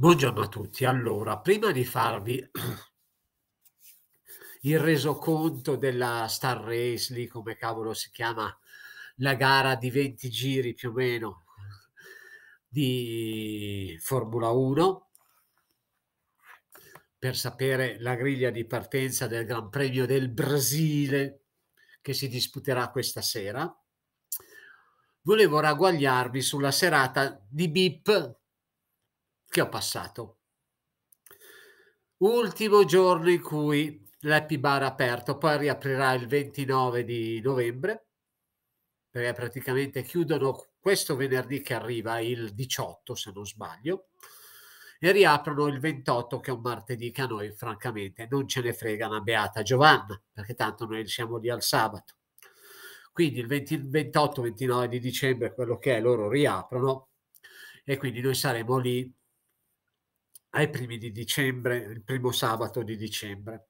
Buongiorno a tutti. Allora, prima di farvi il resoconto della Star Race, lì come cavolo si chiama, la gara di 20 giri più o meno di Formula 1, per sapere la griglia di partenza del Gran Premio del Brasile che si disputerà questa sera, volevo ragguagliarvi sulla serata di BIP che ho passato. Ultimo giorno in cui l'Happy Bar è aperto, poi riaprirà il 29 di novembre, perché praticamente chiudono questo venerdì che arriva, il 18 se non sbaglio, e riaprono il 28 che è un martedì che a noi francamente non ce ne frega una beata Giovanna, perché tanto noi siamo lì al sabato. Quindi il 28-29 di dicembre, quello che è, loro riaprono e quindi noi saremo lì ai primi di dicembre, il primo sabato di dicembre.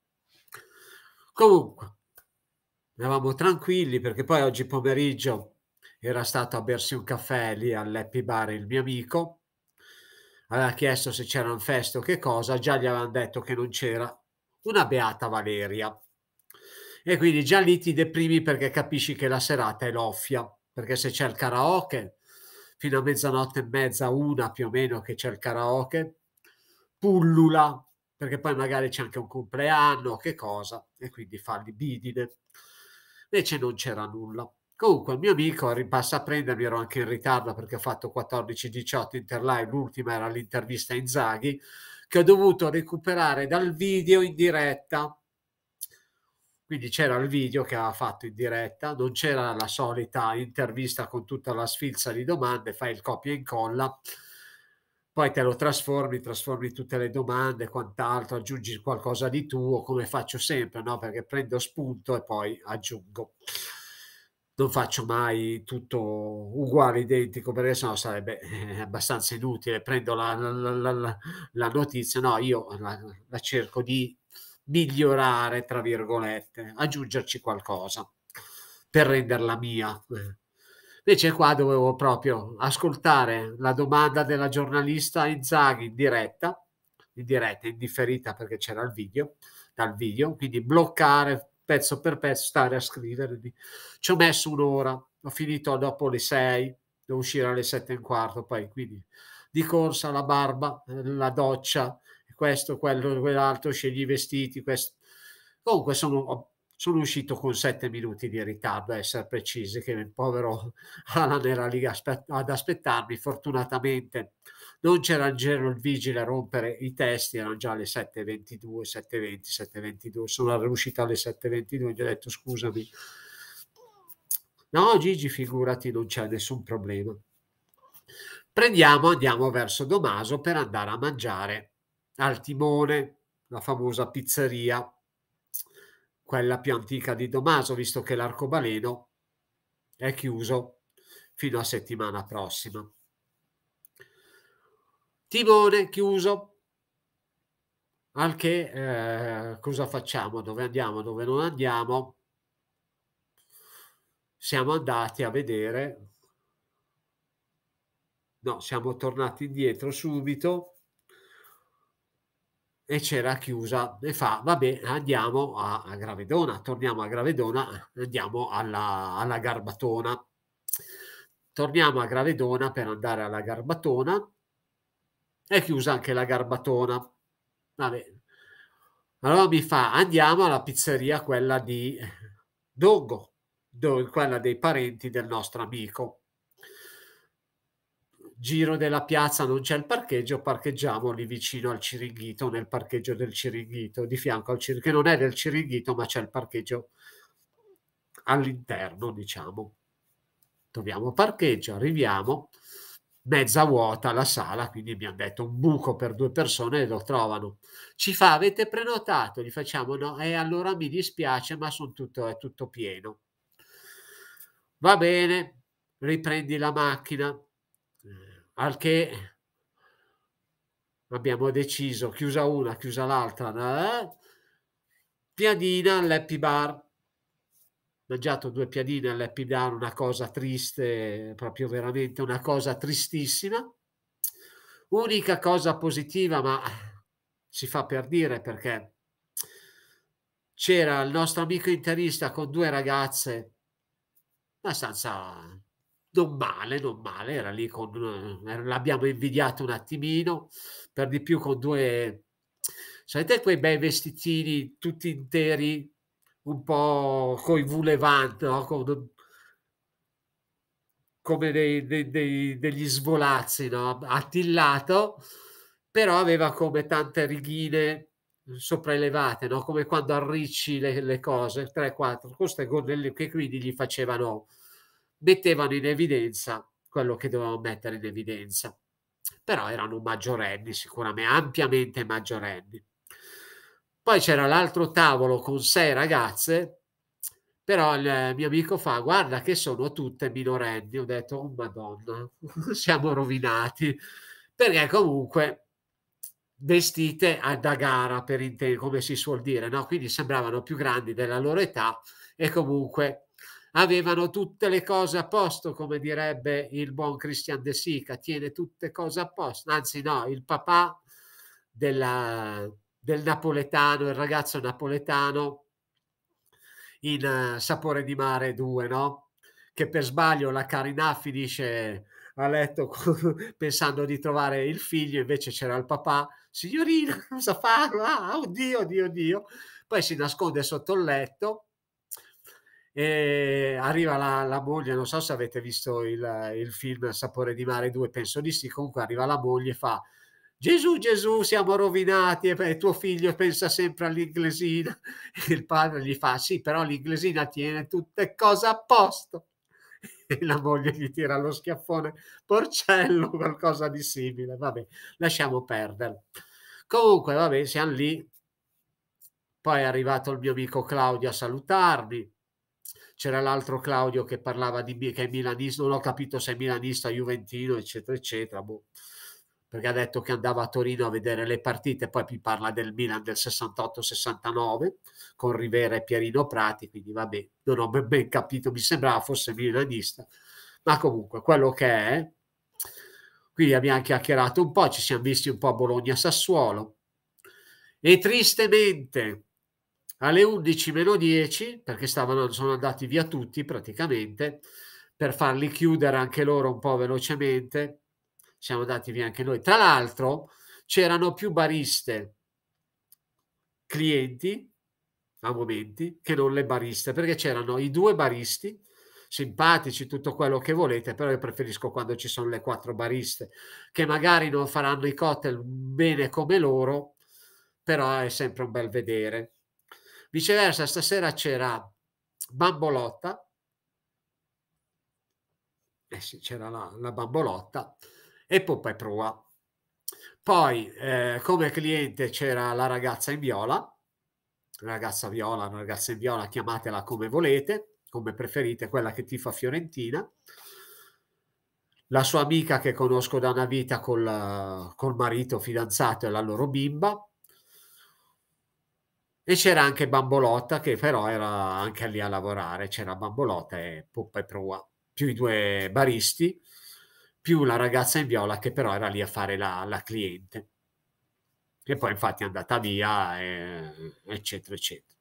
Comunque, eravamo tranquilli perché poi oggi pomeriggio era stato a bersi un caffè lì all'Happy Bar il mio amico, aveva chiesto se c'era un festo o che cosa, già gli avevano detto che non c'era, una beata Valeria. E quindi già lì ti deprimi perché capisci che la serata è loffia, perché se c'è il karaoke, fino a mezzanotte e mezza, una più o meno che c'è il karaoke, pullula, perché poi magari c'è anche un compleanno, che cosa, e quindi fa libidine. Invece non c'era nulla. Comunque, il mio amico ripassa a prendermi, ero anche in ritardo perché ho fatto 14-18 Interlive, l'ultima era l'intervista in Zaghi, che ho dovuto recuperare dal video in diretta. Quindi c'era il video che aveva fatto in diretta, non c'era la solita intervista con tutta la sfilza di domande, fai il copia e incolla poi te lo trasformi, trasformi tutte le domande, quant'altro, aggiungi qualcosa di tuo, come faccio sempre, no? perché prendo spunto e poi aggiungo. Non faccio mai tutto uguale, identico, perché sennò sarebbe eh, abbastanza inutile. Prendo la, la, la, la notizia, no, io la cerco di migliorare, tra virgolette, aggiungerci qualcosa per renderla mia. Eh, Invece qua dovevo proprio ascoltare la domanda della giornalista Inzaghi in diretta, in diretta, indifferita perché c'era il video, dal video, quindi bloccare pezzo per pezzo, stare a scriverli. Ci ho messo un'ora, ho finito dopo le sei, devo uscire alle sette e un quarto, poi quindi di corsa la barba, eh, la doccia, questo, quello, quell'altro, scegli i vestiti, questo. Comunque sono, sono uscito con sette minuti di ritardo, a essere precisi, che il povero Alan era lì ad aspettarmi, fortunatamente non c'era il vigile a rompere i testi, erano già le 7.22, 7.20, 7.22, sono riuscito alle 7.22, gli ho detto scusami. No Gigi, figurati, non c'è nessun problema. Prendiamo, andiamo verso Domaso per andare a mangiare al timone, la famosa pizzeria quella più antica di Domaso, visto che l'arcobaleno è chiuso fino a settimana prossima. Timone chiuso, al che eh, cosa facciamo, dove andiamo, dove non andiamo. Siamo andati a vedere, no, siamo tornati indietro subito e c'era chiusa e fa vabbè andiamo a, a Gravedona, torniamo a Gravedona, andiamo alla, alla Garbatona. Torniamo a Gravedona per andare alla Garbatona, è chiusa anche la Garbatona. Vabbè. Allora mi fa andiamo alla pizzeria quella di Dongo, quella dei parenti del nostro amico giro della piazza non c'è il parcheggio, parcheggiamo lì vicino al Ciringhito, nel parcheggio del Ciringhito, di fianco al Ciringhito, che non è del Ciringhito, ma c'è il parcheggio all'interno, diciamo. Troviamo parcheggio, arriviamo, mezza vuota la sala, quindi mi hanno detto un buco per due persone e lo trovano. Ci fa, avete prenotato? Gli facciamo no, e eh, allora mi dispiace, ma tutto, è tutto pieno. Va bene, riprendi la macchina, al che abbiamo deciso, chiusa una, chiusa l'altra, eh? piadina all'happy bar. Mangiato due piadine all'happy bar, una cosa triste, proprio veramente una cosa tristissima. Unica cosa positiva, ma si fa per dire perché c'era il nostro amico interista con due ragazze abbastanza non male, non male, era lì con, eh, l'abbiamo invidiato un attimino, per di più con due, sapete quei bei vestitini tutti interi, un po' coi vulevant, no? con, come dei, dei, dei, degli svolazzi, no? attillato, però aveva come tante righine sopraelevate, no? come quando arricci le, le cose, 3-4, queste gonnelle che quindi gli facevano mettevano in evidenza quello che dovevano mettere in evidenza. Però erano maggiorenni, sicuramente, ampiamente maggiorenni. Poi c'era l'altro tavolo con sei ragazze, però il mio amico fa, guarda che sono tutte minorenni. Ho detto, oh madonna, siamo rovinati, perché comunque vestite da gara, per intero, come si suol dire, no? quindi sembravano più grandi della loro età e comunque avevano tutte le cose a posto, come direbbe il buon Christian De Sica, tiene tutte cose a posto. Anzi, no, il papà della, del napoletano, il ragazzo napoletano in uh, Sapore di Mare 2, no? Che per sbaglio la Carinà finisce a letto pensando di trovare il figlio, invece c'era il papà, signorina, cosa fa? Ah, oddio, oddio, oddio. Poi si nasconde sotto il letto e arriva la, la, moglie, non so se avete visto il, il film Sapore di mare 2, penso di sì, comunque arriva la moglie e fa Gesù, Gesù, siamo rovinati e tuo figlio pensa sempre all'inglesina. E il padre gli fa sì, però l'inglesina tiene tutte cose a posto. E la moglie gli tira lo schiaffone, porcello, qualcosa di simile. Vabbè, lasciamo perdere. Comunque, vabbè, siamo lì. Poi è arrivato il mio amico Claudio a salutarmi c'era l'altro Claudio che parlava di che è milanista, non ho capito se è milanista, juventino, eccetera, eccetera, boh. perché ha detto che andava a Torino a vedere le partite, poi mi parla del Milan del 68-69 con Rivera e Pierino Prati, quindi vabbè, non ho ben, ben capito, mi sembrava fosse milanista, ma comunque quello che è, quindi abbiamo chiacchierato un po', ci siamo visti un po' a Bologna-Sassuolo e tristemente alle 11 meno 10, perché stavano, sono andati via tutti praticamente, per farli chiudere anche loro un po' velocemente, siamo andati via anche noi. Tra l'altro c'erano più bariste clienti a momenti che non le bariste, perché c'erano i due baristi simpatici, tutto quello che volete, però io preferisco quando ci sono le quattro bariste, che magari non faranno i cocktail bene come loro, però è sempre un bel vedere. Viceversa, stasera c'era Bambolotta, eh sì, c'era la, la, Bambolotta e Pompa e Prua. Poi eh, come cliente c'era la ragazza in viola, ragazza viola, una ragazza in viola, chiamatela come volete, come preferite, quella che tifa Fiorentina. La sua amica che conosco da una vita col, col marito fidanzato e la loro bimba, e c'era anche Bambolotta che però era anche lì a lavorare, c'era Bambolotta e Poppa e Prua, più i due baristi, più la ragazza in viola che però era lì a fare la, la cliente. E poi infatti è andata via, e, eccetera, eccetera.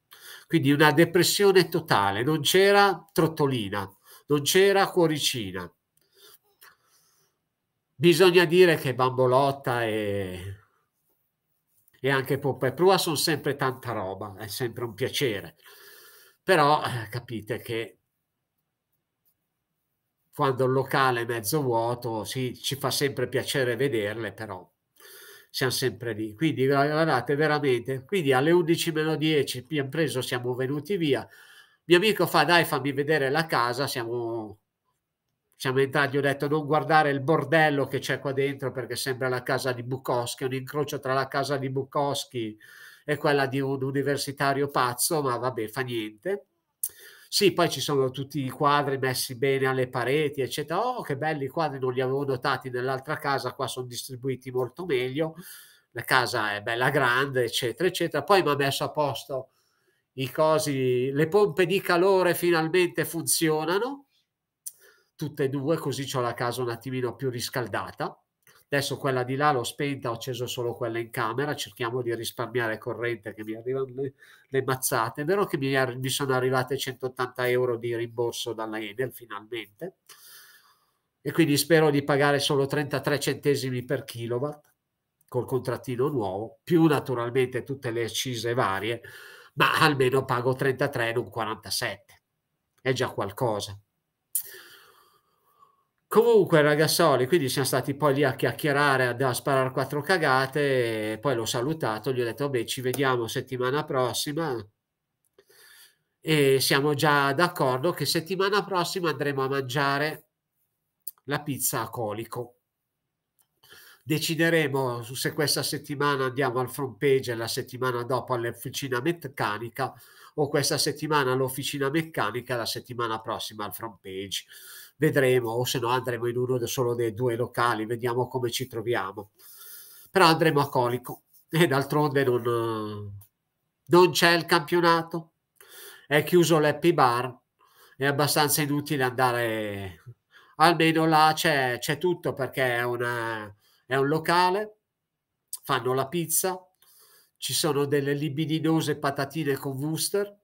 Quindi una depressione totale, non c'era trottolina, non c'era cuoricina. Bisogna dire che Bambolotta e e anche poppa e Prua sono sempre tanta roba, è sempre un piacere. Però eh, capite che quando il locale è mezzo vuoto sì, ci fa sempre piacere vederle, però siamo sempre lì. Quindi guardate veramente, quindi alle 11.10 meno preso, siamo venuti via. Mio amico fa dai fammi vedere la casa, siamo siamo entrati, ho detto non guardare il bordello che c'è qua dentro perché sembra la casa di Bukowski, un incrocio tra la casa di Bukowski e quella di un universitario pazzo, ma vabbè, fa niente. Sì, poi ci sono tutti i quadri messi bene alle pareti, eccetera. Oh, che belli i quadri, non li avevo notati nell'altra casa, qua sono distribuiti molto meglio. La casa è bella grande, eccetera, eccetera. Poi mi ha messo a posto i cosi, le pompe di calore finalmente funzionano tutte e due, così ho la casa un attimino più riscaldata. Adesso quella di là l'ho spenta, ho acceso solo quella in camera, cerchiamo di risparmiare corrente che mi arrivano le, le mazzate. È vero che mi, mi, sono arrivate 180 euro di rimborso dalla Enel finalmente e quindi spero di pagare solo 33 centesimi per kilowatt col contrattino nuovo, più naturalmente tutte le accise varie, ma almeno pago 33 non 47. È già qualcosa. Comunque, ragazzoli, quindi siamo stati poi lì a chiacchierare, a, sparare quattro cagate, e poi l'ho salutato, gli ho detto, beh, ci vediamo settimana prossima. E siamo già d'accordo che settimana prossima andremo a mangiare la pizza a colico. Decideremo se questa settimana andiamo al front page e la settimana dopo all'officina meccanica o questa settimana all'officina meccanica e la settimana prossima al front page vedremo, o se no andremo in uno solo dei due locali, vediamo come ci troviamo. Però andremo a Colico e d'altronde non, non c'è il campionato, è chiuso l'happy bar, è abbastanza inutile andare, almeno là c'è, c'è tutto perché è, una, è un locale, fanno la pizza, ci sono delle libidinose patatine con booster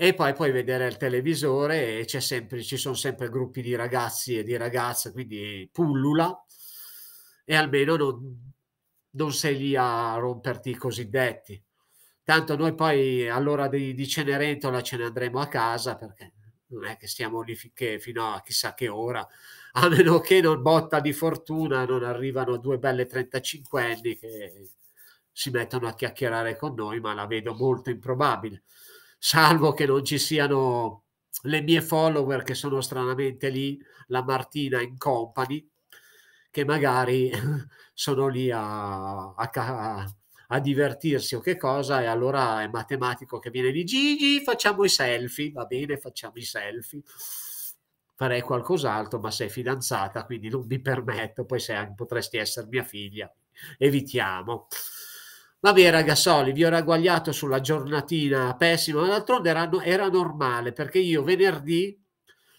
e poi puoi vedere il televisore e sempre, ci sono sempre gruppi di ragazzi e di ragazze, quindi pullula e almeno non, non sei lì a romperti i cosiddetti. Tanto noi poi all'ora di, di Cenerentola ce ne andremo a casa perché non è che stiamo lì finché, fino a chissà che ora, a meno che non botta di fortuna, non arrivano due belle 35 anni che si mettono a chiacchierare con noi, ma la vedo molto improbabile salvo che non ci siano le mie follower che sono stranamente lì, la Martina in company, che magari sono lì a, a, a divertirsi o che cosa, e allora è matematico che viene di Gigi, facciamo i selfie, va bene, facciamo i selfie farei qualcos'altro, ma sei fidanzata, quindi non mi permetto, poi se potresti essere mia figlia, evitiamo. Vabbè ragazoli, vi ho ragguagliato sulla giornatina pessima, ma d'altronde era, era, normale perché io venerdì,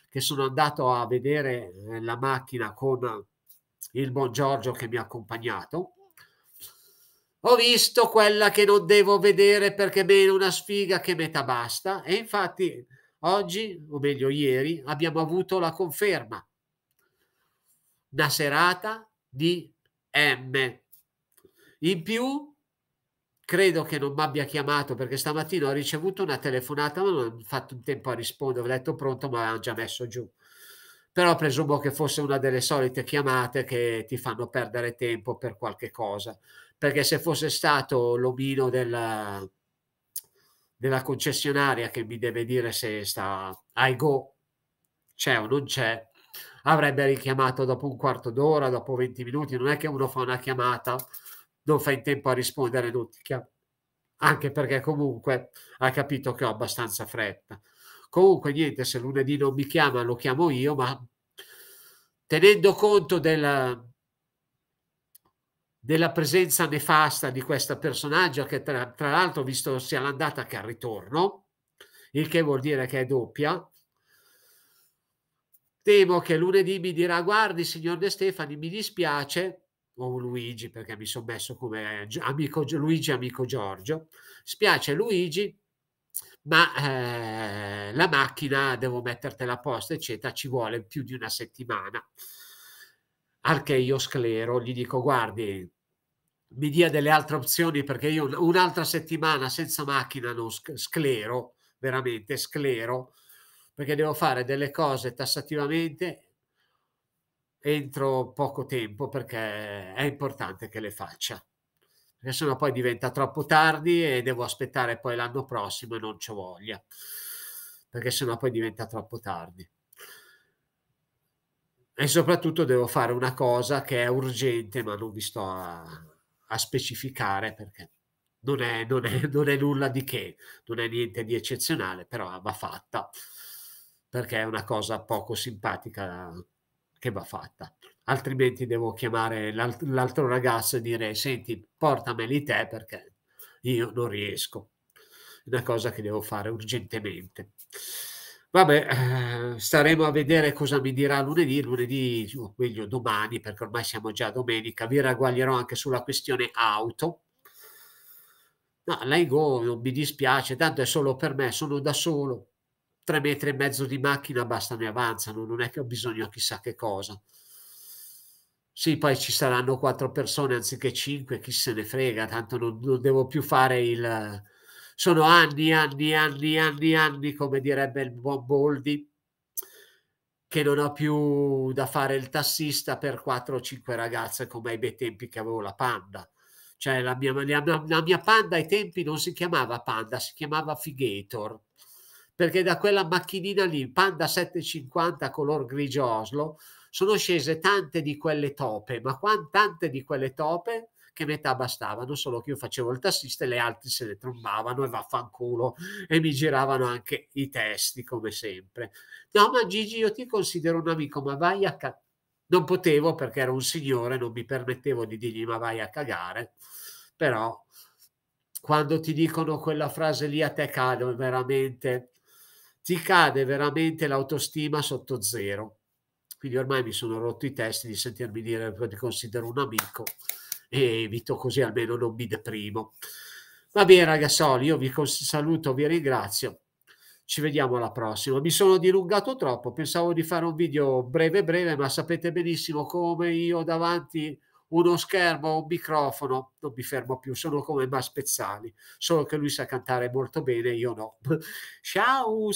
che sono andato a vedere eh, la macchina con il buon Giorgio che mi ha accompagnato, ho visto quella che non devo vedere perché bene una sfiga che metà basta e infatti oggi, o meglio ieri, abbiamo avuto la conferma. Una serata di M. In più credo che non mi abbia chiamato perché stamattina ho ricevuto una telefonata ma non ho fatto un tempo a rispondere, ho detto pronto ma l'hanno già messo giù. Però presumo che fosse una delle solite chiamate che ti fanno perdere tempo per qualche cosa, perché se fosse stato l'omino della, della concessionaria che mi deve dire se sta ai go c'è o non c'è, avrebbe richiamato dopo un quarto d'ora, dopo 20 minuti, non è che uno fa una chiamata non fa in tempo a rispondere Nuttica, anche perché comunque ha capito che ho abbastanza fretta. Comunque niente, se lunedì non mi chiama lo chiamo io, ma tenendo conto della, della presenza nefasta di questo personaggio che tra, tra l'altro visto sia l'andata che il ritorno, il che vuol dire che è doppia, temo che lunedì mi dirà guardi signor De Stefani mi dispiace nuovo Luigi perché mi sono messo come amico Luigi, amico Giorgio. Spiace Luigi, ma eh, la macchina devo mettertela a posto, eccetera, ci vuole più di una settimana. Al che io sclero, gli dico guardi, mi dia delle altre opzioni perché io un'altra settimana senza macchina non sclero, veramente sclero, perché devo fare delle cose tassativamente entro poco tempo perché è importante che le faccia perché sennò poi diventa troppo tardi e devo aspettare poi l'anno prossimo e non ci voglia perché sennò poi diventa troppo tardi e soprattutto devo fare una cosa che è urgente ma non vi sto a, a specificare perché non è, non, è, non è nulla di che non è niente di eccezionale però va fatta perché è una cosa poco simpatica che va fatta. Altrimenti devo chiamare l'alt- l'altro ragazzo e dire senti, portameli te perché io non riesco. Una cosa che devo fare urgentemente. Vabbè, eh, staremo a vedere cosa mi dirà lunedì, lunedì, o meglio domani, perché ormai siamo già domenica. Vi ragguaglierò anche sulla questione auto. No, go, non mi dispiace, tanto è solo per me, sono da solo tre metri e mezzo di macchina bastano e avanzano, non è che ho bisogno di chissà che cosa. Sì, poi ci saranno quattro persone anziché cinque, chi se ne frega, tanto non, non devo più fare il... Sono anni, anni, anni, anni, anni, come direbbe il buon Boldi, che non ho più da fare il tassista per 4 o 5 ragazze come ai bei tempi che avevo la panda. Cioè la mia, la, la mia panda ai tempi non si chiamava panda, si chiamava Figator perché da quella macchinina lì, Panda 750 color grigio Oslo, sono scese tante di quelle tope, ma tante di quelle tope che metà bastavano, solo che io facevo il tassista e le altre se le trombavano e vaffanculo e mi giravano anche i testi come sempre. No, ma Gigi, io ti considero un amico, ma vai a cagare. Non potevo perché ero un signore, non mi permettevo di dirgli ma vai a cagare, però quando ti dicono quella frase lì a te cade veramente ti cade veramente l'autostima sotto zero. Quindi ormai mi sono rotto i testi di sentirmi dire che ti considero un amico e evito così almeno non mi deprimo. Va bene ragazzoli, io vi saluto, vi ringrazio. Ci vediamo alla prossima. Mi sono dilungato troppo, pensavo di fare un video breve breve, ma sapete benissimo come io davanti uno schermo, un microfono, non mi fermo più, sono come Maspezzani, solo che lui sa cantare molto bene, io no. Ciao!